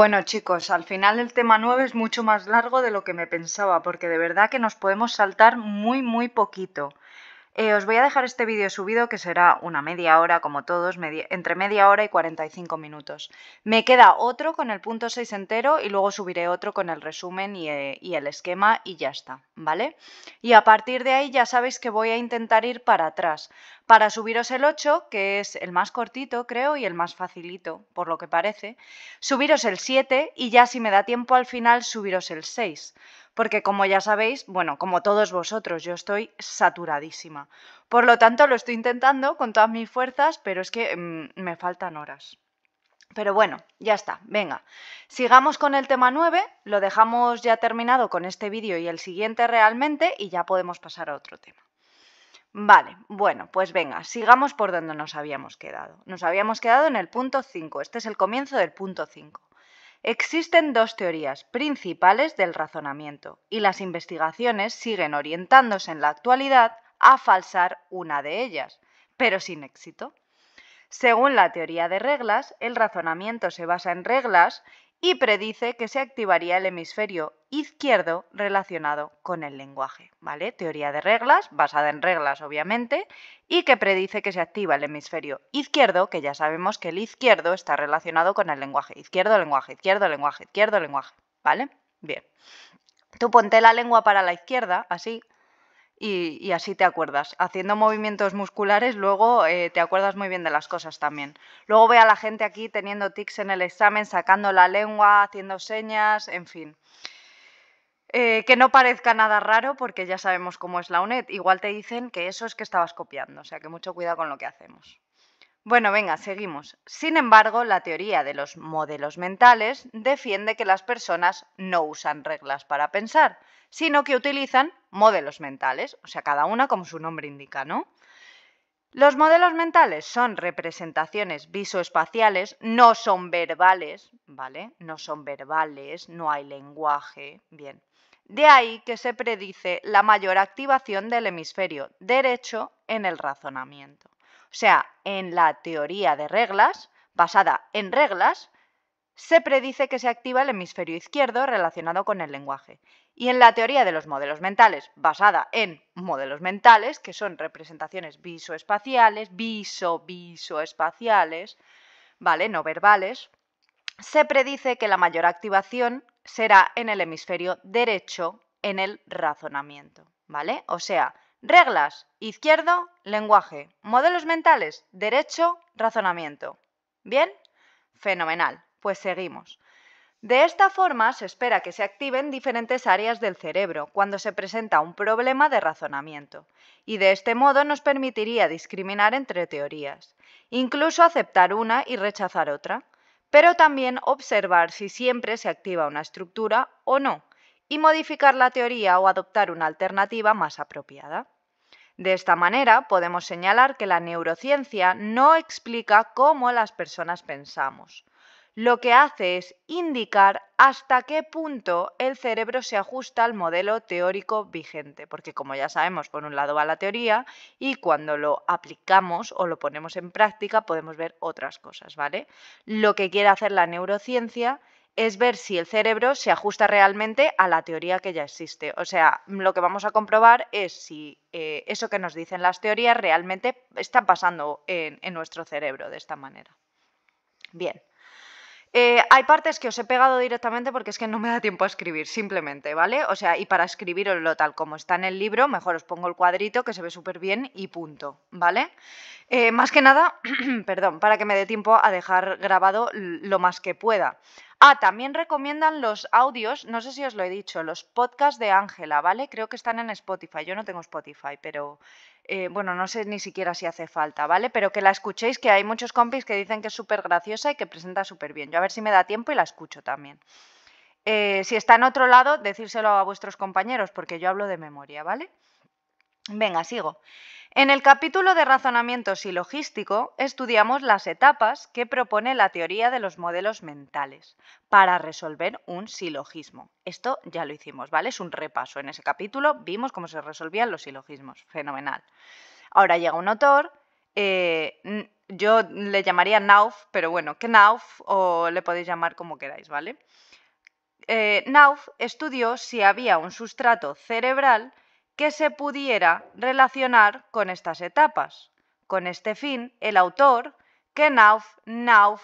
Bueno chicos, al final el tema 9 es mucho más largo de lo que me pensaba, porque de verdad que nos podemos saltar muy, muy poquito. Eh, os voy a dejar este vídeo subido que será una media hora, como todos, entre media hora y 45 minutos. Me queda otro con el punto 6 entero y luego subiré otro con el resumen y, eh, y el esquema y ya está, ¿vale? Y a partir de ahí ya sabéis que voy a intentar ir para atrás, para subiros el 8, que es el más cortito, creo, y el más facilito, por lo que parece, subiros el 7 y ya si me da tiempo al final subiros el 6 porque como ya sabéis, bueno, como todos vosotros, yo estoy saturadísima. Por lo tanto, lo estoy intentando con todas mis fuerzas, pero es que mm, me faltan horas. Pero bueno, ya está, venga. Sigamos con el tema 9, lo dejamos ya terminado con este vídeo y el siguiente realmente y ya podemos pasar a otro tema. Vale, bueno, pues venga, sigamos por donde nos habíamos quedado. Nos habíamos quedado en el punto 5, este es el comienzo del punto 5. Existen dos teorías principales del razonamiento y las investigaciones siguen orientándose en la actualidad a falsar una de ellas, pero sin éxito. Según la teoría de reglas, el razonamiento se basa en reglas y predice que se activaría el hemisferio izquierdo relacionado con el lenguaje, ¿vale? Teoría de reglas, basada en reglas obviamente, y que predice que se activa el hemisferio izquierdo, que ya sabemos que el izquierdo está relacionado con el lenguaje, izquierdo, lenguaje, izquierdo, lenguaje, izquierdo, lenguaje, ¿vale? Bien. Tú ponte la lengua para la izquierda, así, y, así te acuerdas. Haciendo movimientos musculares, luego eh, te acuerdas muy bien de las cosas también. Luego ve a la gente aquí teniendo tics en el examen, sacando la lengua, haciendo señas, en fin. Eh, que no parezca nada raro porque ya sabemos cómo es la UNED. Igual te dicen que eso es que estabas copiando, o sea que mucho cuidado con lo que hacemos. Bueno, venga, seguimos. Sin embargo, la teoría de los modelos mentales defiende que las personas no usan reglas para pensar, sino que utilizan modelos mentales, o sea, cada una como su nombre indica, ¿no? Los modelos mentales son representaciones visoespaciales, no son verbales, ¿vale? No son verbales, no hay lenguaje, bien. De ahí que se predice la mayor activación del hemisferio derecho en el razonamiento. O sea, en la teoría de reglas, basada en reglas, se predice que se activa el hemisferio izquierdo relacionado con el lenguaje. Y en la teoría de los modelos mentales, basada en modelos mentales, que son representaciones visoespaciales, viso-visoespaciales, ¿vale? No verbales, se predice que la mayor activación será en el hemisferio derecho en el razonamiento, ¿vale? O sea, Reglas, izquierdo, lenguaje. Modelos mentales, derecho, razonamiento. ¿Bien? Fenomenal. Pues seguimos. De esta forma se espera que se activen diferentes áreas del cerebro cuando se presenta un problema de razonamiento, y de este modo nos permitiría discriminar entre teorías, incluso aceptar una y rechazar otra, pero también observar si siempre se activa una estructura o no, y modificar la teoría o adoptar una alternativa más apropiada. De esta manera podemos señalar que la neurociencia no explica cómo las personas pensamos. Lo que hace es indicar hasta qué punto el cerebro se ajusta al modelo teórico vigente, porque como ya sabemos, por un lado va la teoría y cuando lo aplicamos o lo ponemos en práctica podemos ver otras cosas, ¿vale? Lo que quiere hacer la neurociencia es ver si el cerebro se ajusta realmente a la teoría que ya existe. O sea, mm, lo que vamos a comprobar es si eh, eso que nos dicen las teorías realmente está pasando en, nuestro cerebro de esta manera. Bien. Eh, hay partes que os he pegado directamente porque es que no me da tiempo a escribir, simplemente, ¿vale? O sea, y para escribirlo tal como está en el libro, mejor os pongo el cuadrito que se ve súper bien y punto, ¿vale? Eh, más que nada, perdón, para que me dé tiempo a dejar grabado lo más que pueda. Ah, también recomiendan los audios, no sé si os lo he dicho, los podcasts de Ángela, ¿vale? Creo que están en Spotify. Yo no tengo Spotify, pero eh, bueno, no sé ni siquiera si hace falta, ¿vale? Pero que la escuchéis, que hay muchos compis que dicen que es súper graciosa y que presenta súper bien. Yo a ver si me da tiempo y la escucho también. Eh, si está en otro lado, decírselo a vuestros compañeros, porque yo hablo de memoria, ¿vale? Venga, sigo. En el capítulo de razonamiento silogístico estudiamos las etapas que propone la teoría de los modelos mentales para resolver un silogismo. Esto ya lo hicimos, ¿vale? Es un repaso. En ese capítulo vimos cómo se resolvían los silogismos. Fenomenal. Ahora llega un autor, eh, yo le llamaría Nauf, pero bueno, que Nauf o le podéis llamar como queráis, ¿vale? Eh, Nauf estudió si había un sustrato cerebral que se pudiera relacionar con estas etapas. Con este fin, el autor, Kenauf, Nauf,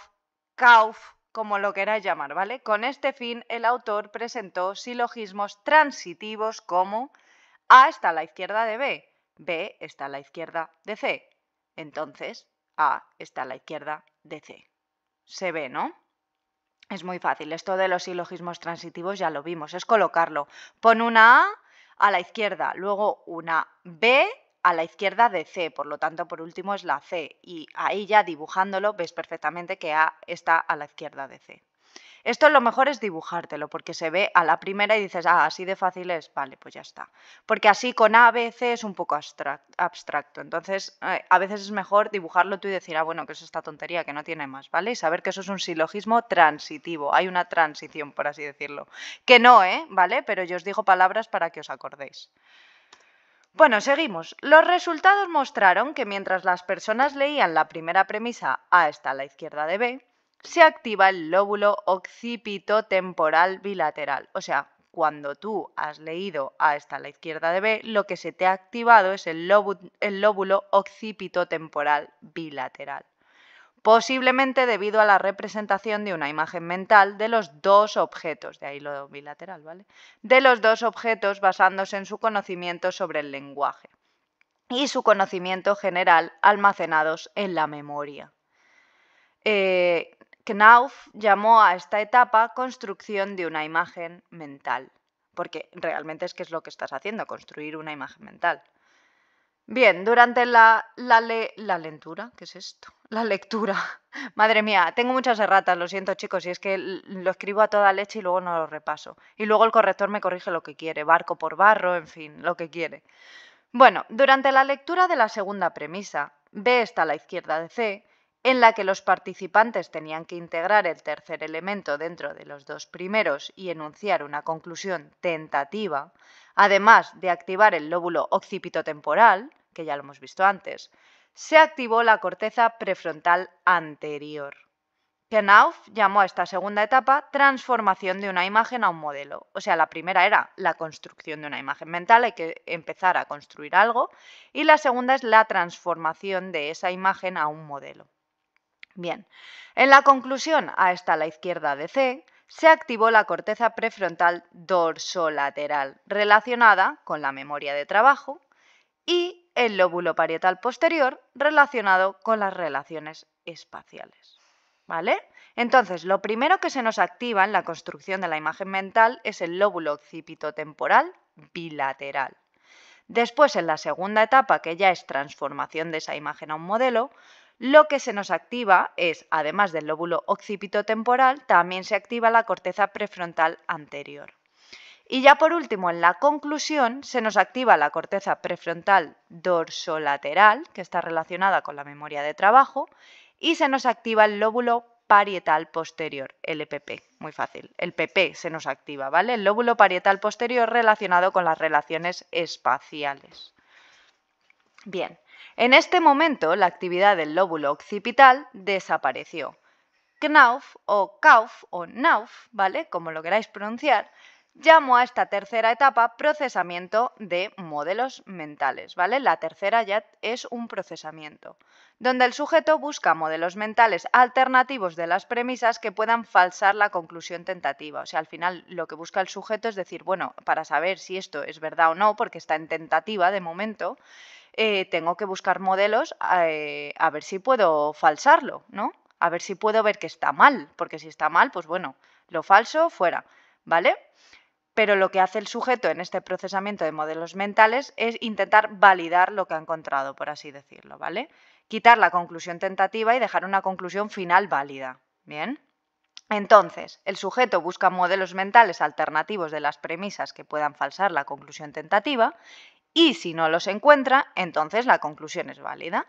Kauf, como lo queráis llamar, ¿vale? Con este fin, el autor presentó silogismos transitivos como A está a la izquierda de B, B está a la izquierda de C. Entonces, A está a la izquierda de C. Se ve, ¿no? Es muy fácil. Esto de los silogismos transitivos ya lo vimos. Es colocarlo. Pon una A a la izquierda, luego una B a la izquierda de C, por lo tanto por último es la C y ahí ya dibujándolo ves perfectamente que A está a la izquierda de C. Esto lo mejor es dibujártelo, porque se ve a la primera y dices, ah, así de fácil es, vale, pues ya está. Porque así con A, B, C es un poco abstracto. Entonces, eh, a veces es mejor dibujarlo tú y decir, ah, bueno, que es esta tontería, que no tiene más, ¿vale? Y saber que eso es un silogismo transitivo, hay una transición, por así decirlo. Que no, ¿eh? ¿Vale? Pero yo os digo palabras para que os acordéis. Bueno, seguimos. Los resultados mostraron que mientras las personas leían la primera premisa A está a la izquierda de B, se activa el lóbulo occipitotemporal bilateral. O sea, cuando tú has leído A esta a la izquierda de B, lo que se te ha activado es el, lóbulo, el lóbulo occipitotemporal bilateral posiblemente debido a la representación de una imagen mental de los dos objetos, de ahí lo bilateral, ¿vale? De los dos objetos basándose en su conocimiento sobre el lenguaje y su conocimiento general almacenados en la memoria. Eh, Knauf llamó a esta etapa construcción de una imagen mental, porque realmente es que es lo que estás haciendo, construir una imagen mental. Bien, durante la, la, la ¿qué es esto? La lectura. Madre mía, tengo muchas erratas, lo siento chicos, y es que lo escribo a toda leche y luego no lo repaso. Y luego el corrector me corrige lo que quiere, barco por barro, en fin, lo que quiere. Bueno, durante la lectura de la segunda premisa, B está a la izquierda de C, en la que los participantes tenían que integrar el tercer elemento dentro de los dos primeros y enunciar una conclusión tentativa, además de activar el lóbulo occipitotemporal, que ya lo hemos visto antes, se activó la corteza prefrontal anterior. Knauf llamó a esta segunda etapa transformación de una imagen a un modelo. O sea, la primera era la construcción de una imagen mental, hay que empezar a construir algo, y la segunda es la transformación de esa imagen a un modelo. Bien, en la conclusión, A esta a la izquierda de C, se activó la corteza prefrontal dorsolateral relacionada con la memoria de trabajo y el lóbulo parietal posterior relacionado con las relaciones espaciales. ¿Vale? Entonces, lo primero que se nos activa en la construcción de la imagen mental es el lóbulo occipitotemporal bilateral. Después, en la segunda etapa, que ya es transformación de esa imagen a un modelo, lo que se nos activa es, además del lóbulo occipitotemporal, también se activa la corteza prefrontal anterior. Y ya por último, en la conclusión, se nos activa la corteza prefrontal dorsolateral, que está relacionada con la memoria de trabajo, y se nos activa el lóbulo parietal posterior, LPP, e muy fácil. El PP se nos activa, ¿vale? El lóbulo parietal posterior relacionado con las relaciones espaciales. Bien, en este momento, la actividad del lóbulo occipital desapareció. Knauf o Kauf o Nauf, ¿vale? Como lo queráis pronunciar, llamo a esta tercera etapa procesamiento de modelos mentales, ¿vale? La tercera ya es un procesamiento, donde el sujeto busca modelos mentales alternativos de las premisas que puedan falsar la conclusión tentativa. O sea, al final lo que busca el sujeto es decir, bueno, para saber si esto es verdad o no, porque está en tentativa de momento, eh, tengo que buscar modelos a, eh, a ver si puedo falsarlo, ¿no? A ver si puedo ver que está mal, porque si está mal, pues bueno, lo falso fuera, ¿vale? Pero lo que hace el sujeto en este procesamiento de modelos mentales es intentar validar lo que ha encontrado, por así decirlo, ¿vale? Quitar la conclusión tentativa y dejar una conclusión final válida, ¿bien? Entonces, el sujeto busca modelos mentales alternativos de las premisas que puedan falsar la conclusión tentativa y si no los encuentra, entonces la conclusión es válida.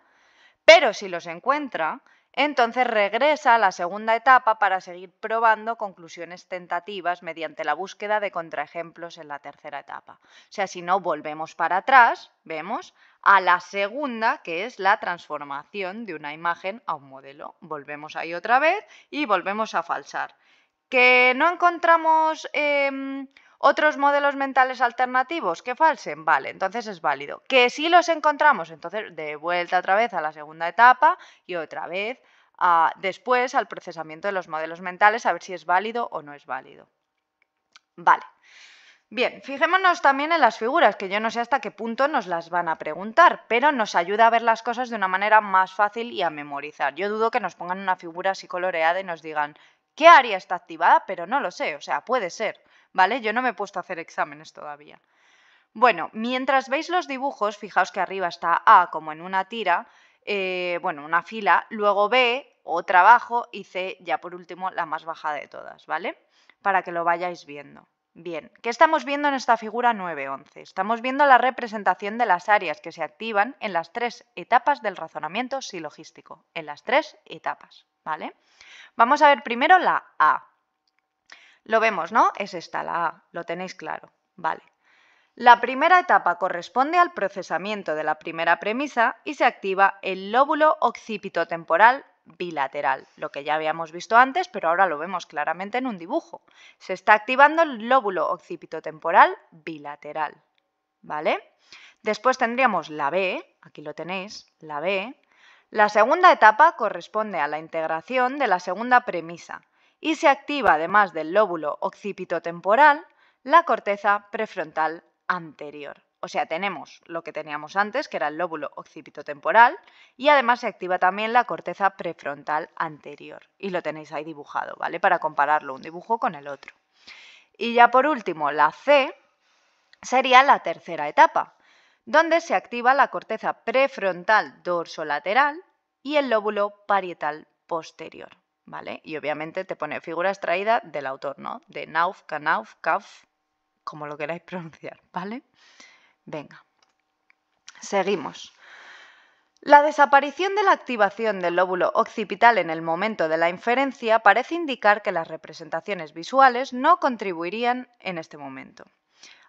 Pero si los encuentra, entonces regresa a la segunda etapa para seguir probando conclusiones tentativas mediante la búsqueda de contraejemplos en la tercera etapa. O sea, si no volvemos para atrás, vemos a la segunda, que es la transformación de una imagen a un modelo. Volvemos ahí otra vez y volvemos a falsar. ¿Que no encontramos em, ¿Otros modelos mentales alternativos que falsen? Vale, entonces es válido. Que si los encontramos, entonces de vuelta otra vez a la segunda etapa y otra vez después al procesamiento de los modelos mentales a ver si es válido o no es válido. Vale. Bien, fijémonos también en las figuras, que yo no sé hasta qué punto nos las van a preguntar, pero nos ayuda a ver las cosas de una manera más fácil y a memorizar. Yo dudo que nos pongan una figura así coloreada y nos digan, ¿qué área está activada? Pero no lo sé, o sea, puede ser. ¿vale? Yo no me he puesto a hacer exámenes todavía. Bueno, mientras veis los dibujos, fijaos que arriba está A como en una tira, eh, bueno, una fila, luego B, otra abajo y C, ya por último, la más baja de todas, ¿vale? Para que lo vayáis viendo. Bien, ¿qué estamos viendo en esta figura 9.11? Estamos viendo la representación de las áreas que se activan en las tres etapas del razonamiento silogístico, en las tres etapas, ¿vale? Vamos a ver primero la A. Lo vemos, ¿no? Es esta, la A, lo tenéis claro. Vale. La primera etapa corresponde al procesamiento de la primera premisa y se activa el lóbulo occipitotemporal bilateral, lo que ya habíamos visto antes, pero ahora lo vemos claramente en un dibujo. Se está activando el lóbulo occipitotemporal bilateral, ¿vale? Después tendríamos la B, aquí lo tenéis, la B. La segunda etapa corresponde a la integración de la segunda premisa y se activa además del lóbulo occipitotemporal la corteza prefrontal anterior. O sea, tenemos lo que teníamos antes, que era el lóbulo occipitotemporal, y además se activa también la corteza prefrontal anterior. Y lo tenéis ahí dibujado, ¿vale? Para compararlo un dibujo con el otro. Y ya por último, la C sería la tercera etapa, donde se activa la corteza prefrontal dorsolateral y el lóbulo parietal posterior. Y obviamente te pone figura extraída del autor, ¿no? De Nauf, Kanauf, Kauf, como lo queráis pronunciar, ¿vale? Venga, seguimos. La desaparición de la activación del lóbulo occipital en el momento de la inferencia parece indicar que las representaciones visuales no contribuirían en este momento.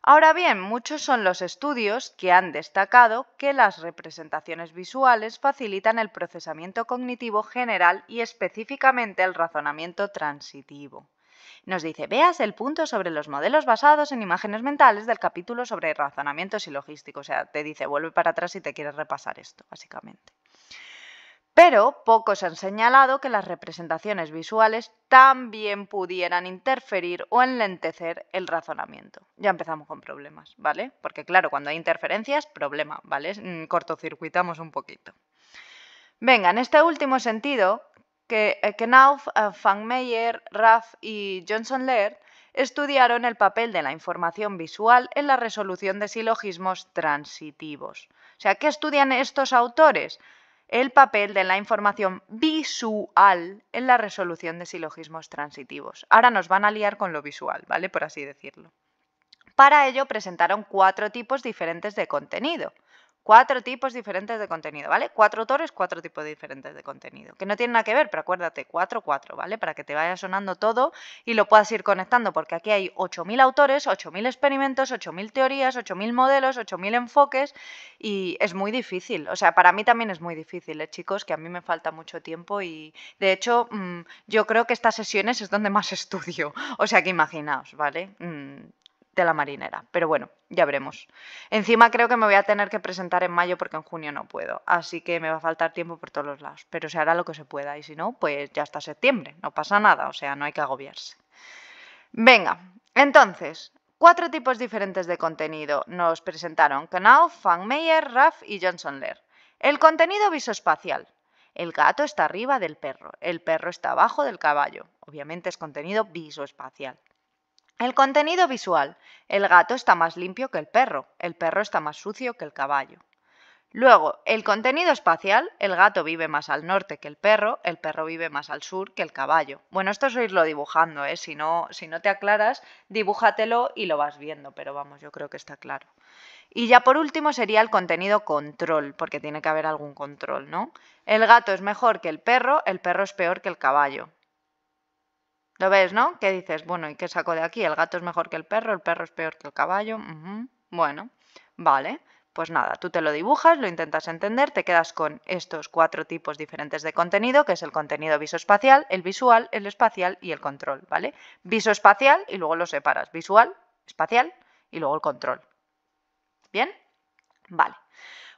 Ahora bien, muchos son los estudios que han destacado que las representaciones visuales facilitan el procesamiento cognitivo general y específicamente el razonamiento transitivo. Nos dice, veas el punto sobre los modelos basados en imágenes mentales del capítulo sobre razonamiento logísticos. O sea, te dice, vuelve para atrás si te quieres repasar esto, básicamente. Pero pocos han señalado que las representaciones visuales también pudieran interferir o enlentecer el razonamiento. Ya empezamos con problemas, ¿vale? Porque claro, cuando hay interferencias, problema, ¿vale? Mm, cortocircuitamos un poquito. Venga, en este último sentido, que eh, Knauf, eh, Meyer, Raff y Johnson Laird estudiaron el papel de la información visual en la resolución de silogismos transitivos. O sea, ¿qué estudian estos autores? el papel de la información visual en la resolución de silogismos transitivos. Ahora nos van a liar con lo visual, ¿vale? Por así decirlo. Para ello presentaron cuatro tipos diferentes de contenido. Cuatro tipos diferentes de contenido, ¿vale? Cuatro autores, cuatro tipos diferentes de contenido. Que no tienen nada que ver, pero acuérdate, cuatro, cuatro, ¿vale? Para que te vaya sonando todo y lo puedas ir conectando, porque aquí hay 8.000 autores, 8.000 experimentos, 8.000 teorías, 8.000 modelos, 8.000 enfoques y es muy difícil. O sea, para mí también es muy difícil, ¿eh, chicos, que a mí me falta mucho tiempo y de hecho mm, yo creo que estas sesiones es donde más estudio. O sea, que imaginaos, ¿vale? Mm, de la marinera. Pero bueno, ya veremos. Encima creo que me voy a tener que presentar en mayo porque en junio no puedo. Así que me va a faltar tiempo por todos los lados. Pero se hará lo que se pueda. Y si no, pues ya hasta septiembre. No pasa nada. O sea, no hay que agobiarse. Venga, entonces, cuatro tipos diferentes de contenido nos presentaron Knauf, Fangmeyer, Raff y Johnson lair El contenido visoespacial. El gato está arriba del perro, el perro está abajo del caballo. Obviamente es contenido visoespacial. El contenido visual. El gato está más limpio que el perro, el perro está más sucio que el caballo. Luego, el contenido espacial, el gato vive más al norte que el perro, el perro vive más al sur que el caballo. Bueno, esto es irlo dibujando, ¿eh? si, no, si no te aclaras, dibújatelo y lo vas viendo, pero vamos, yo creo que está claro. Y ya por último sería el contenido control, porque tiene que haber algún control, ¿no? El gato es mejor que el perro, el perro es peor que el caballo. ¿Lo ves, no? ¿Qué dices, bueno, ¿y qué saco de aquí? El gato es mejor que el perro, el perro es peor que el caballo. Bueno, vale. Pues nada, tú te lo dibujas, lo intentas entender, te quedas con estos cuatro tipos diferentes de contenido, que es el contenido visoespacial, el visual, el espacial y el control, ¿vale? Visoespacial y luego lo separas, visual, espacial y luego el control. ¿Bien? Vale.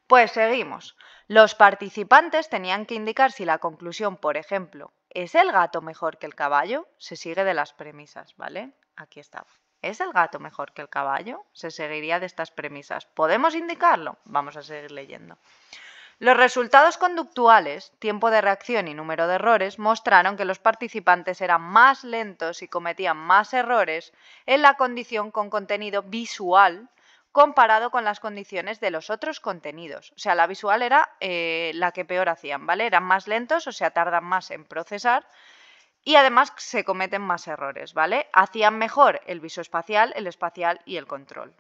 Pues seguimos. Los participantes tenían que indicar si la conclusión, por ejemplo, ¿es el gato mejor que el caballo? Se sigue de las premisas, ¿vale? Aquí está. ¿Es el gato mejor que el caballo? Se seguiría de estas premisas. ¿Podemos indicarlo? Vamos a seguir leyendo. Los resultados conductuales, tiempo de reacción y número de errores mostraron que los participantes eran más lentos y cometían más errores en la condición con contenido visual comparado con las condiciones de los otros contenidos. O sea, la visual era eh, la que peor hacían, ¿vale? Eran más lentos, o sea, tardan más en procesar y además se cometen más errores, ¿vale? Hacían mejor el visoespacial, el espacial y el control.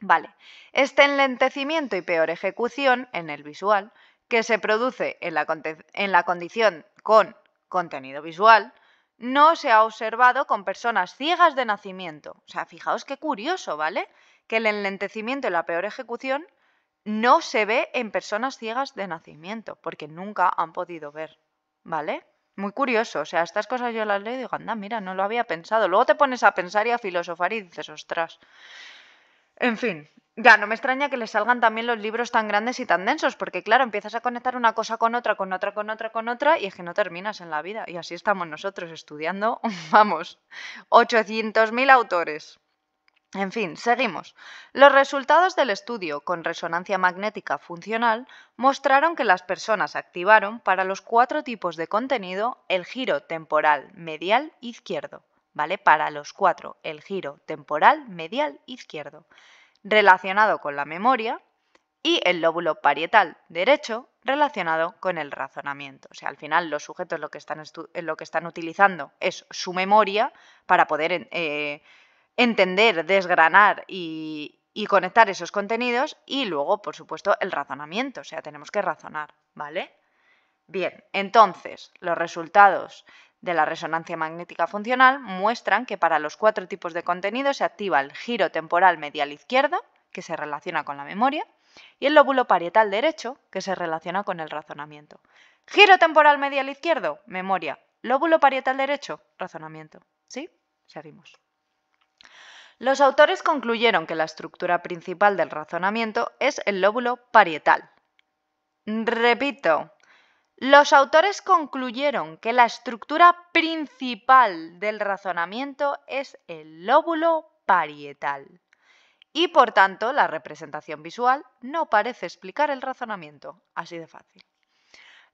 Vale, este enlentecimiento y peor ejecución en el visual, que se produce en la, en la condición con contenido visual, no se ha observado con personas ciegas de nacimiento. O sea, fijaos qué curioso, ¿vale? que el enlentecimiento y la peor ejecución no se ve en personas ciegas de nacimiento, porque nunca han podido ver, ¿vale? Muy curioso, o sea, estas cosas yo las leo y digo, anda, mira, no lo había pensado. Luego te pones a pensar y a filosofar y dices, ostras. En fin, ya, no me extraña que le salgan también los libros tan grandes y tan densos, porque claro, empiezas a conectar una cosa con otra, con otra, con otra, con otra, y es que no terminas en la vida. Y así estamos nosotros estudiando, vamos, 800.000 autores. En fin, seguimos. Los resultados del estudio con resonancia magnética funcional mostraron que las personas activaron para los cuatro tipos de contenido el giro temporal medial izquierdo, ¿vale? Para los cuatro, el giro temporal medial izquierdo, relacionado con la memoria, y el lóbulo parietal derecho relacionado con el razonamiento. O sea, al final los sujetos lo que están, utilizando es su memoria para poder... Eh, entender, desgranar y, conectar esos contenidos y luego, por supuesto, el razonamiento, o sea, tenemos que razonar, ¿vale? Bien, entonces, los resultados de la resonancia magnética funcional muestran que para los cuatro tipos de contenido se activa el giro temporal medial izquierdo, que se relaciona con la memoria, y el lóbulo parietal derecho, que se relaciona con el razonamiento. Giro temporal medial izquierdo, memoria. Lóbulo parietal derecho, razonamiento. ¿Sí? Seguimos. Los autores concluyeron que la estructura principal del razonamiento es el lóbulo parietal. Repito, los autores concluyeron que la estructura principal del razonamiento es el lóbulo parietal y por tanto la representación visual no parece explicar el razonamiento, así de fácil.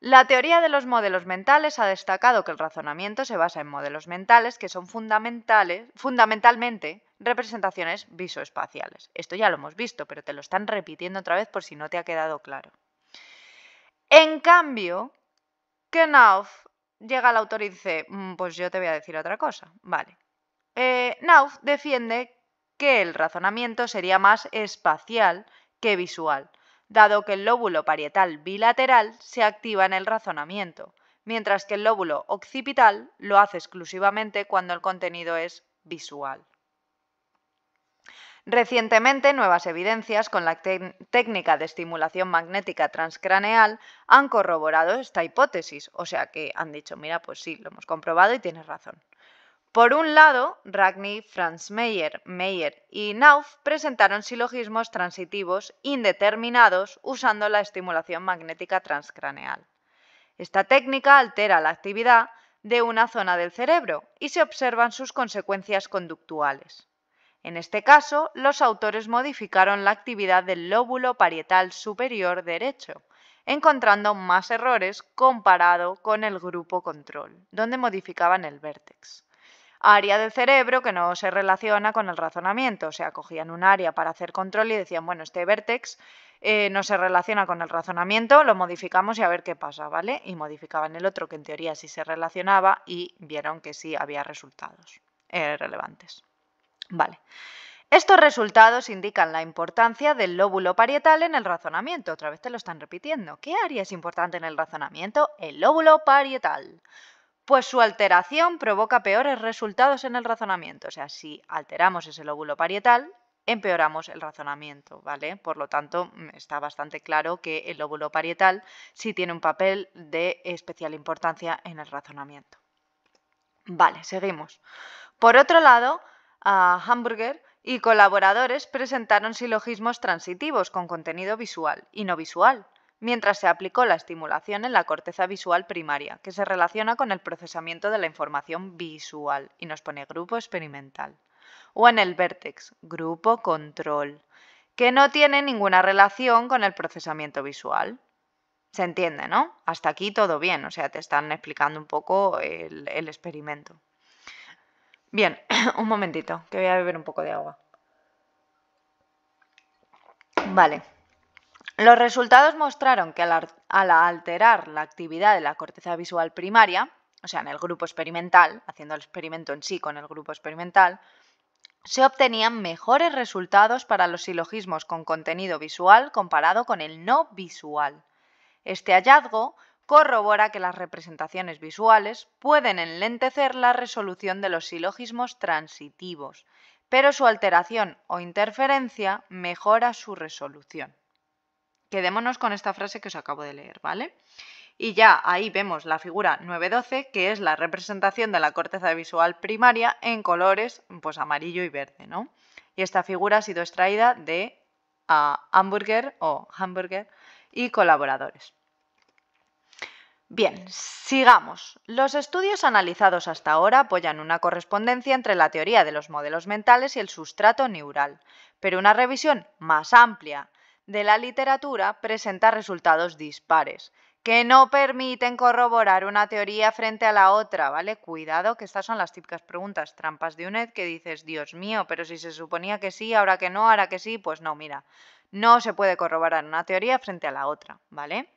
La teoría de los modelos mentales ha destacado que el razonamiento se basa en modelos mentales que son fundamentalmente representaciones visoespaciales. Esto ya lo hemos visto, pero te lo están repitiendo otra vez por si no te ha quedado claro. En cambio, Knauf llega al autor y dice, mm, pues yo te voy a decir otra cosa. Vale. Eh, Knauf defiende que el razonamiento sería más espacial que visual dado que el lóbulo parietal bilateral se activa en el razonamiento, mientras que el lóbulo occipital lo hace exclusivamente cuando el contenido es visual. Recientemente, nuevas evidencias con la técnica de estimulación magnética transcraneal han corroborado esta hipótesis, o sea que han dicho, mira, pues sí, lo hemos comprobado y tienes razón. Por un lado, Ragni, Franz Meyer, Meyer y Nauf presentaron silogismos transitivos indeterminados usando la estimulación magnética transcraneal. Esta técnica altera la actividad de una zona del cerebro y se observan sus consecuencias conductuales. En este caso, los autores modificaron la actividad del lóbulo parietal superior derecho, encontrando más errores comparado con el grupo control, donde modificaban el vértex área del cerebro que no se relaciona con el razonamiento. O sea, cogían un área para hacer control y decían, bueno, este vértex eh, no se relaciona con el razonamiento, lo modificamos y a ver qué pasa, ¿vale? Y modificaban el otro que en teoría sí se relacionaba y vieron que sí había resultados eh, relevantes. Vale. Estos resultados indican la importancia del lóbulo parietal en el razonamiento. Otra vez te lo están repitiendo. ¿Qué área es importante en el razonamiento? El lóbulo parietal pues su alteración provoca peores resultados en el razonamiento. O sea, si alteramos ese lóbulo parietal, empeoramos el razonamiento, ¿vale? Por lo tanto, mm, está bastante claro que el lóbulo parietal sí tiene un papel de especial importancia en el razonamiento. Vale, seguimos. Por otro lado, Hamburger y colaboradores presentaron silogismos transitivos con contenido visual y no visual, mientras se aplicó la estimulación en la corteza visual primaria, que se relaciona con el procesamiento de la información visual y nos pone grupo experimental, o en el vértex, grupo control, que no tiene ninguna relación con el procesamiento visual. Se entiende, ¿no? Hasta aquí todo bien, o sea, te están explicando un poco el, el experimento. Bien, un momentito, que voy a beber un poco de agua. Vale. Los resultados mostraron que al, alterar la actividad de la corteza visual primaria, o sea, en el grupo experimental, haciendo el experimento en sí con el grupo experimental, se obtenían mejores resultados para los silogismos con contenido visual comparado con el no visual. Este hallazgo corrobora que las representaciones visuales pueden enlentecer la resolución de los silogismos transitivos, pero su alteración o interferencia mejora su resolución. Quedémonos con esta frase que os acabo de leer, ¿vale? Y ya ahí vemos la figura 912, que es la representación de la corteza visual primaria en colores pues, amarillo y verde, ¿no? Y esta figura ha sido extraída de ah, Hamburger o Hamburger y colaboradores. Bien, sigamos. Los estudios analizados hasta ahora apoyan una correspondencia entre la teoría de los modelos mentales y el sustrato neural, pero una revisión más amplia de la literatura presenta resultados dispares, que no permiten corroborar una teoría frente a la otra, ¿vale? Cuidado, que estas son las típicas preguntas trampas de UNED que dices, Dios mío, pero si se suponía que sí, ahora que no, ahora que sí, pues no, mira, no se puede corroborar una teoría frente a la otra, ¿vale?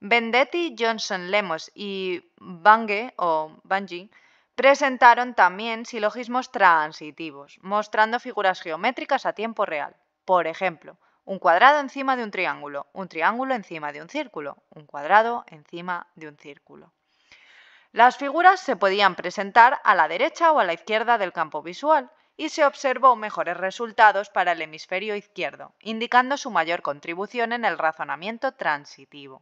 Vendetti, Johnson, Lemos y Bange o Bungie presentaron también silogismos transitivos, mostrando figuras geométricas a tiempo real. Por ejemplo, un cuadrado encima de un triángulo, un triángulo encima de un círculo, un cuadrado encima de un círculo. Las figuras se podían presentar a la derecha o a la izquierda del campo visual y se observó mejores resultados para el hemisferio izquierdo, indicando su mayor contribución en el razonamiento transitivo.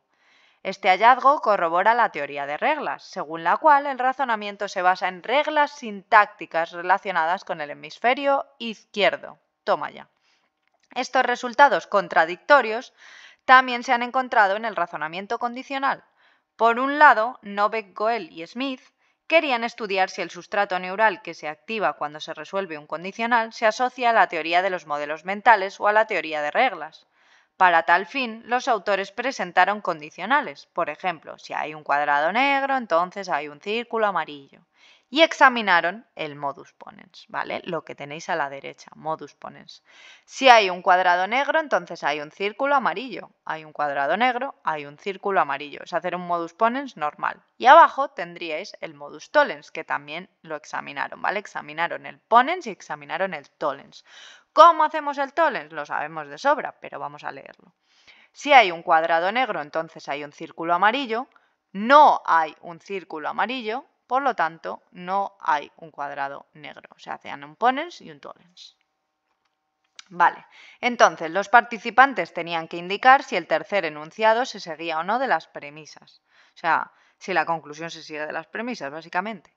Este hallazgo corrobora la teoría de reglas, según la cual el razonamiento se basa en reglas sintácticas relacionadas con el hemisferio izquierdo. Toma ya. Estos resultados contradictorios también se han encontrado en el razonamiento condicional. Por un lado, Novak, Goel y Smith querían estudiar si el sustrato neural que se activa cuando se resuelve un condicional se asocia a la teoría de los modelos mentales o a la teoría de reglas. Para tal fin, los autores presentaron condicionales. Por ejemplo, si hay un cuadrado negro, entonces hay un círculo amarillo y examinaron el modus ponens, ¿vale? Lo que tenéis a la derecha, modus ponens. Si hay un cuadrado negro, entonces hay un círculo amarillo. Hay un cuadrado negro, hay un círculo amarillo. Es hacer un modus ponens normal. Y abajo tendríais el modus tollens, que también lo examinaron, ¿vale? Examinaron el ponens y examinaron el tollens. ¿Cómo hacemos el tollens? Lo sabemos de sobra, pero vamos a leerlo. Si hay un cuadrado negro, entonces hay un círculo amarillo. No hay un círculo amarillo, por lo tanto, no hay un cuadrado negro. Se hacían un ponens y un tollens. Vale, entonces los participantes tenían que indicar si el tercer enunciado se seguía o no de las premisas. O sea, si la conclusión se sigue de las premisas, básicamente.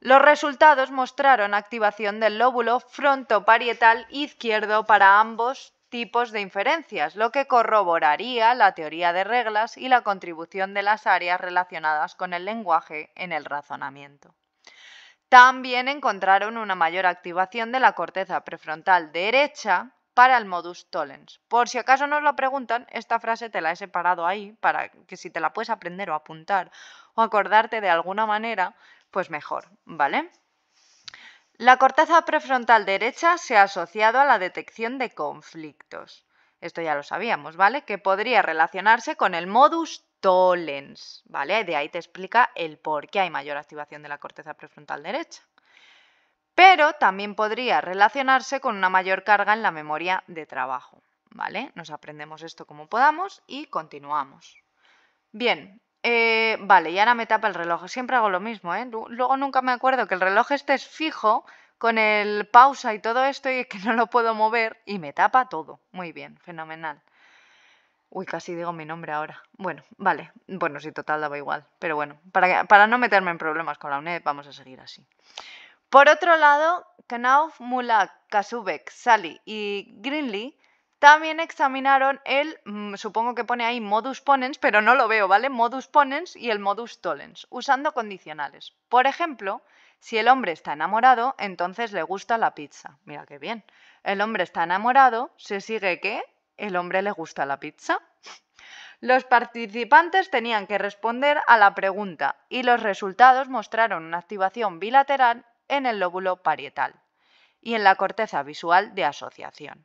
Los resultados mostraron activación del lóbulo frontoparietal izquierdo para ambos tipos de inferencias, lo que corroboraría la teoría de reglas y la contribución de las áreas relacionadas con el lenguaje en el razonamiento. También encontraron una mayor activación de la corteza prefrontal derecha para el modus tollens. Por si acaso nos lo preguntan, esta frase te la he separado ahí para que si te la puedes aprender o apuntar o acordarte de alguna manera, pues mejor, ¿vale? La corteza prefrontal derecha se ha asociado a la detección de conflictos. Esto ya lo sabíamos, ¿vale? Que podría relacionarse con el modus tollens, ¿vale? De ahí te explica el por qué hay mayor activación de la corteza prefrontal derecha. Pero también podría relacionarse con una mayor carga en la memoria de trabajo, ¿vale? Nos aprendemos esto como podamos y continuamos. Bien, eh, vale, y ahora me tapa el reloj. Siempre hago lo mismo, ¿eh? Luego nunca me acuerdo que el reloj este es fijo con el pausa y todo esto y es que no lo puedo mover y me tapa todo. Muy bien, fenomenal. Uy, casi digo mi nombre ahora. Bueno, vale. Bueno, si total, daba igual. Pero bueno, para, para no meterme en problemas con la UNED, vamos a seguir así. Por otro lado, Knauf, Mulak, Kasubek, Sally y Greenlee también examinaron el, mm, supongo que pone ahí modus ponens, pero no lo veo, ¿vale? Modus ponens y el modus tollens, usando condicionales. Por ejemplo, si el hombre está enamorado, entonces le gusta la pizza. Mira qué bien. El hombre está enamorado, se sigue que el hombre le gusta la pizza. Los participantes tenían que responder a la pregunta y los resultados mostraron una activación bilateral en el lóbulo parietal y en la corteza visual de asociación.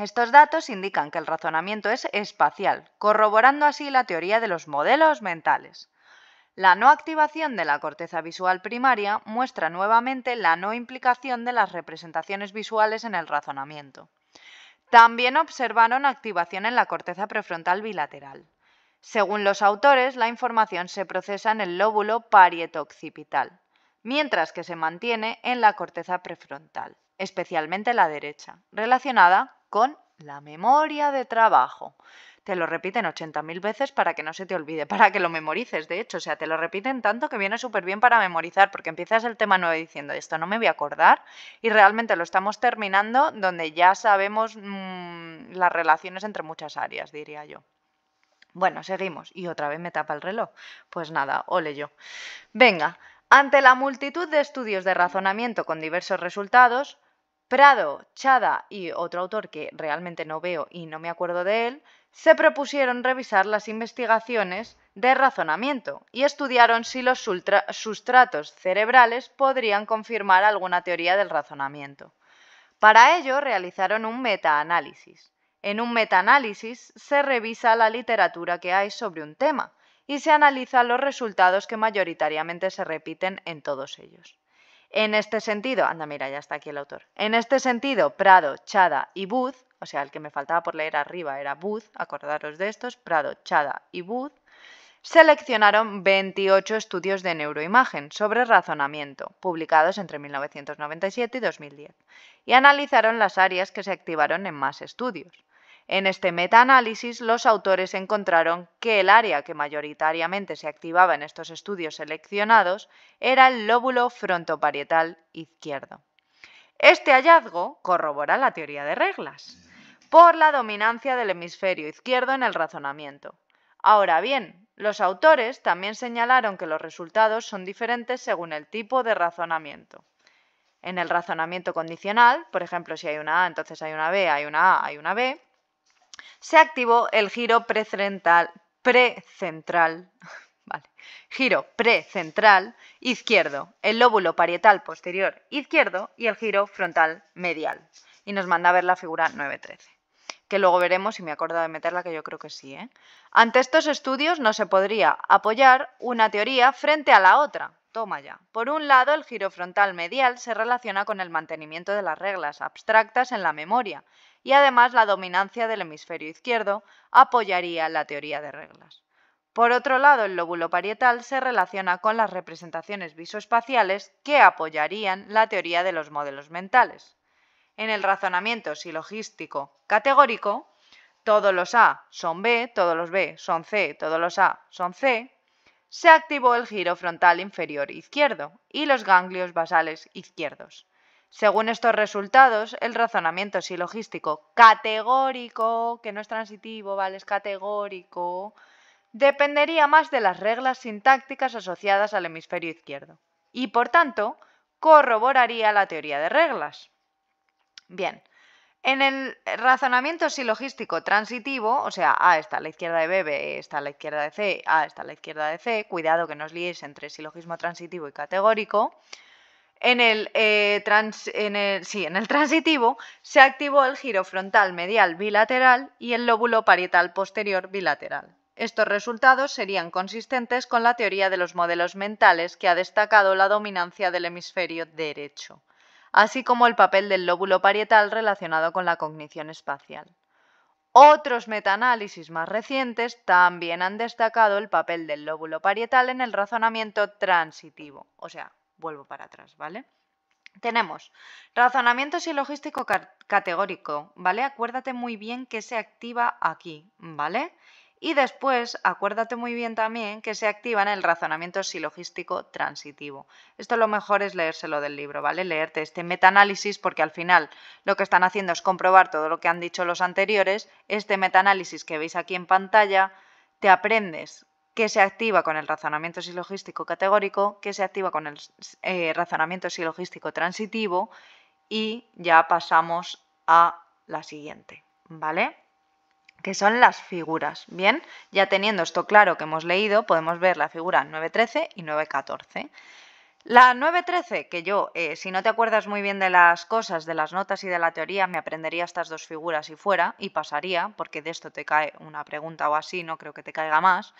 Estos datos indican que el razonamiento es espacial, corroborando así la teoría de los modelos mentales. La no activación de la corteza visual primaria muestra nuevamente la no implicación de las representaciones visuales en el razonamiento. También observaron activación en la corteza prefrontal bilateral. Según los autores, la información se procesa en el lóbulo parieto-occipital, mientras que se mantiene en la corteza prefrontal especialmente la derecha, relacionada con la memoria de trabajo. Te lo repiten 80.000 veces para que no se te olvide, para que lo memorices, de hecho. O sea, te lo repiten tanto que viene súper bien para memorizar, porque empiezas el tema nuevo diciendo, esto no me voy a acordar, y realmente lo estamos terminando donde ya sabemos mm, las relaciones entre muchas áreas, diría yo. Bueno, seguimos. Y otra vez me tapa el reloj. Pues nada, ole yo. Venga, ante la multitud de estudios de razonamiento con diversos resultados, Prado, Chada y otro autor que realmente no veo y no me acuerdo de él, se propusieron revisar las investigaciones de razonamiento y estudiaron si los sustratos cerebrales podrían confirmar alguna teoría del razonamiento. Para ello realizaron un metaanálisis. En un metaanálisis se revisa la literatura que hay sobre un tema y se analizan los resultados que mayoritariamente se repiten en todos ellos. En este sentido, anda, mira, ya está aquí el autor. En este sentido, Prado, Chada y Booth, o sea, el que me faltaba por leer arriba era Booth, acordaros de estos, Prado, Chada y Booth, seleccionaron 28 estudios de neuroimagen sobre razonamiento, publicados entre 1997 y 2010, y analizaron las áreas que se activaron en más estudios. En este metaanálisis, los autores encontraron que el área que mayoritariamente se activaba en estos estudios seleccionados era el lóbulo frontoparietal izquierdo. Este hallazgo corrobora la teoría de reglas por la dominancia del hemisferio izquierdo en el razonamiento. Ahora bien, los autores también señalaron que los resultados son diferentes según el tipo de razonamiento. En el razonamiento condicional, por ejemplo, si hay una A, entonces hay una B, hay una A, hay una B, se activó el giro precentral, precentral, vale, giro precentral izquierdo, el lóbulo parietal posterior izquierdo y el giro frontal medial. Y nos manda a ver la figura 913 que luego veremos si me acuerdo de meterla, que yo creo que sí. ¿eh? Ante estos estudios no se podría apoyar una teoría frente a la otra. Toma ya. Por un lado, el giro frontal medial se relaciona con el mantenimiento de las reglas abstractas en la memoria y además la dominancia del hemisferio izquierdo apoyaría la teoría de reglas. Por otro lado, el lóbulo parietal se relaciona con las representaciones visoespaciales que apoyarían la teoría de los modelos mentales en el razonamiento silogístico categórico, todos los A son B, todos los B son C, todos los A son C, se activó el giro frontal inferior izquierdo y los ganglios basales izquierdos. Según estos resultados, el razonamiento silogístico categórico, que no es transitivo, ¿vale? Es categórico, dependería más de las reglas sintácticas asociadas al hemisferio izquierdo y, por tanto, corroboraría la teoría de reglas. Bien. En el razonamiento silogístico transitivo, o sea, A está a la izquierda de B, B está a la izquierda de C, A está a la izquierda de C, cuidado que no os liéis entre silogismo transitivo y categórico, en el, eh, en el transitivo se activó el giro frontal medial bilateral y el lóbulo parietal posterior bilateral. Estos resultados serían consistentes con la teoría de los modelos mentales que ha destacado la dominancia del hemisferio derecho así como el papel del lóbulo parietal relacionado con la cognición espacial. Otros metaanálisis más recientes también han destacado el papel del lóbulo parietal en el razonamiento transitivo. O sea, vuelvo para atrás, ¿vale? Tenemos razonamiento silogístico categórico, ¿vale? Acuérdate muy bien que se activa aquí, ¿vale? Y después, acuérdate muy bien también que se activa en el razonamiento silogístico transitivo. Esto lo mejor es leérselo del libro, ¿vale? Leerte este metaanálisis porque al final lo que están haciendo es comprobar todo lo que han dicho los anteriores. Este metaanálisis que veis aquí en pantalla, te aprendes que se activa con el razonamiento silogístico categórico, que se activa con el eh, razonamiento silogístico transitivo y ya pasamos a la siguiente, ¿vale? que son las figuras. Bien, ya teniendo esto claro que hemos leído, podemos ver la figura 9.13 y 9.14. La 9.13, que yo, eh, si no te acuerdas muy bien de las cosas, de las notas y de la teoría, me aprendería estas dos figuras y fuera, y pasaría, porque de esto te cae una pregunta o así, no creo que te caiga más,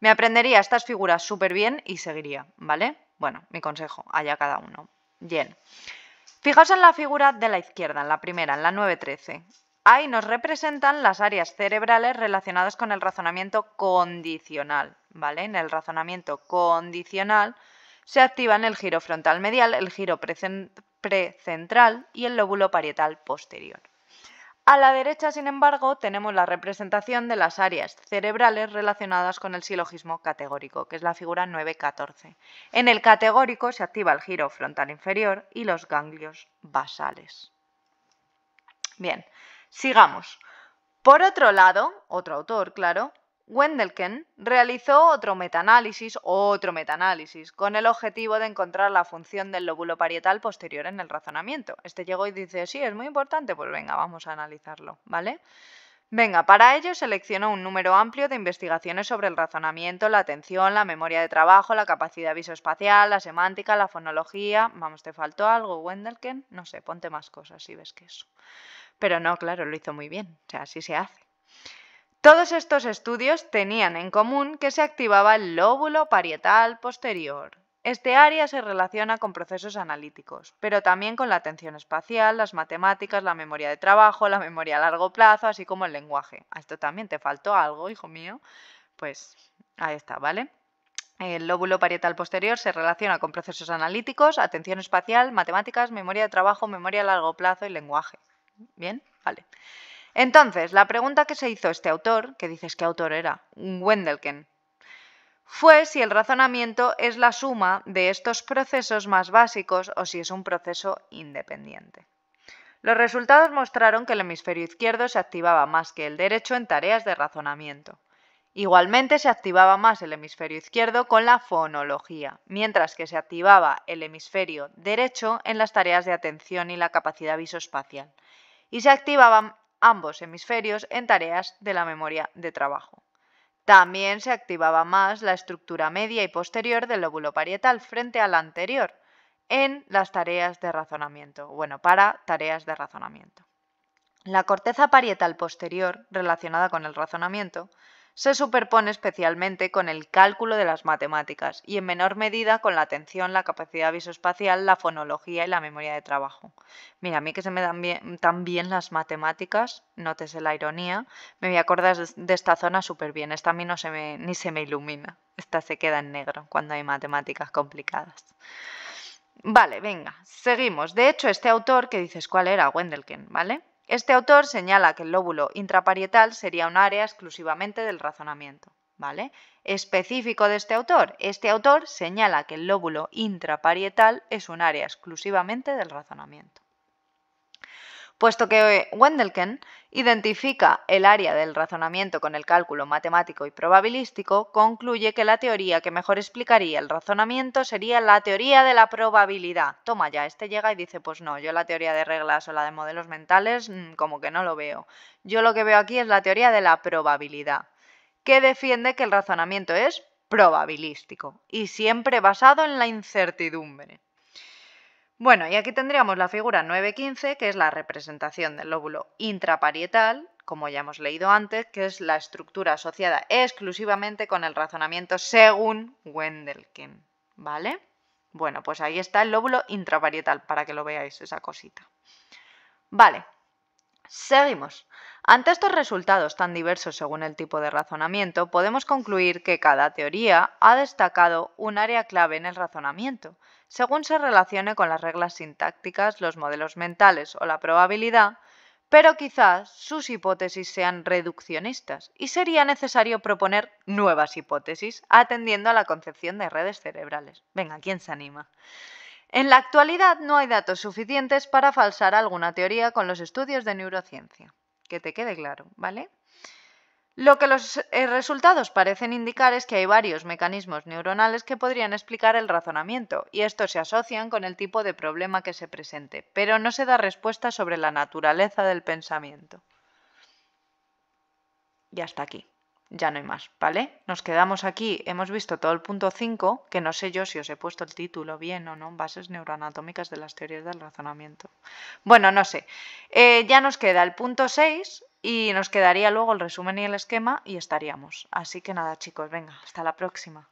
me aprendería estas figuras súper bien y seguiría, ¿vale? Bueno, mi consejo, allá cada uno. Bien. Fijaos en la figura de la izquierda, en la primera, en la 9.13. Ahí nos representan las áreas cerebrales relacionadas con el razonamiento condicional, En el razonamiento condicional se activan el giro frontal medial, el giro precentral y el lóbulo parietal posterior. A la derecha, sin embargo, tenemos la representación de las áreas cerebrales relacionadas con el silogismo categórico, que es la figura 9.14. En el categórico se activa el giro frontal inferior y los ganglios basales. Bien, Sigamos. Por otro lado, otro autor, claro, Wendelken realizó otro metaanálisis, otro metaanálisis, con el objetivo de encontrar la función del lóbulo parietal posterior en el razonamiento. Este llegó y dice, sí, es muy importante, pues venga, vamos a analizarlo, ¿vale? Venga, para ello seleccionó un número amplio de investigaciones sobre el razonamiento, la atención, la memoria de trabajo, la capacidad visoespacial, la semántica, la fonología. Vamos, te faltó algo, Wendelken. No sé, ponte más cosas si ves que eso. Pero no, claro, lo hizo muy bien, o sea, así se hace. Todos estos estudios tenían en común que se activaba el lóbulo parietal posterior. Este área se relaciona con procesos analíticos, pero también con la atención espacial, las matemáticas, la memoria de trabajo, la memoria a largo plazo, así como el lenguaje. A esto también te faltó algo, hijo mío. Pues ahí está, ¿vale? El lóbulo parietal posterior se relaciona con procesos analíticos, atención espacial, matemáticas, memoria de trabajo, memoria a largo plazo y lenguaje. ¿Bien? Vale. Entonces, la pregunta que se hizo este autor, que dices que autor era, Wendelken, fue si el razonamiento es la suma de estos procesos más básicos o si es un proceso independiente. Los resultados mostraron que el hemisferio izquierdo se activaba más que el derecho en tareas de razonamiento. Igualmente se activaba más el hemisferio izquierdo con la fonología, mientras que se activaba el hemisferio derecho en las tareas de atención y la capacidad visoespacial y se activaban ambos hemisferios en tareas de la memoria de trabajo. También se activaba más la estructura media y posterior del lóbulo parietal frente al anterior en las tareas de razonamiento, bueno, para tareas de razonamiento. La corteza parietal posterior, relacionada con el razonamiento, se superpone especialmente con el cálculo de las matemáticas y en menor medida con la atención, la capacidad visoespacial, la fonología y la memoria de trabajo. Mira, a mí que se me dan bien, tan bien las matemáticas, nótese la ironía, me voy a acordar de esta zona súper bien, esta a mí no se me, ni se me ilumina, esta se queda en negro cuando hay matemáticas complicadas. Vale, venga, seguimos. De hecho, este autor que dices cuál era, Wendelken, ¿vale? Este autor señala que el lóbulo intraparietal sería un área exclusivamente del razonamiento. ¿Vale? Específico de este autor. Este autor señala que el lóbulo intraparietal es un área exclusivamente del razonamiento puesto que eh, Wendelken identifica el área del razonamiento con el cálculo matemático y probabilístico, concluye que la teoría que mejor explicaría el razonamiento sería la teoría de la probabilidad. Toma ya, este llega y dice, pues no, yo la teoría de reglas o la de modelos mentales mm, como que no lo veo. Yo lo que veo aquí es la teoría de la probabilidad, que defiende que el razonamiento es probabilístico y siempre basado en la incertidumbre. Bueno, y aquí tendríamos la figura 915, que es la representación del lóbulo intraparietal, como ya hemos leído antes, que es la estructura asociada exclusivamente con el razonamiento según Wendelkin, ¿Vale? Bueno, pues ahí está el lóbulo intraparietal para que lo veáis, esa cosita. Vale, Seguimos. Ante estos resultados tan diversos según el tipo de razonamiento, podemos concluir que cada teoría ha destacado un área clave en el razonamiento, según se relacione con las reglas sintácticas, los modelos mentales o la probabilidad, pero quizás sus hipótesis sean reduccionistas y sería necesario proponer nuevas hipótesis atendiendo a la concepción de redes cerebrales. Venga, ¿quién se anima? En la actualidad no hay datos suficientes para falsar alguna teoría con los estudios de neurociencia. Que te quede claro, ¿vale? Lo que los eh, resultados parecen indicar es que hay varios mecanismos neuronales que podrían explicar el razonamiento, y estos se asocian con el tipo de problema que se presente, pero no se da respuesta sobre la naturaleza del pensamiento. Y hasta aquí ya no hay más, ¿vale? Nos quedamos aquí, hemos visto todo el punto 5, que no sé yo si os he puesto el título bien o no, bases neuroanatómicas de las teorías del razonamiento. Bueno, no sé. Eh, ya nos queda el punto 6 y nos quedaría luego el resumen y el esquema y estaríamos. Así que nada, chicos, venga, hasta la próxima.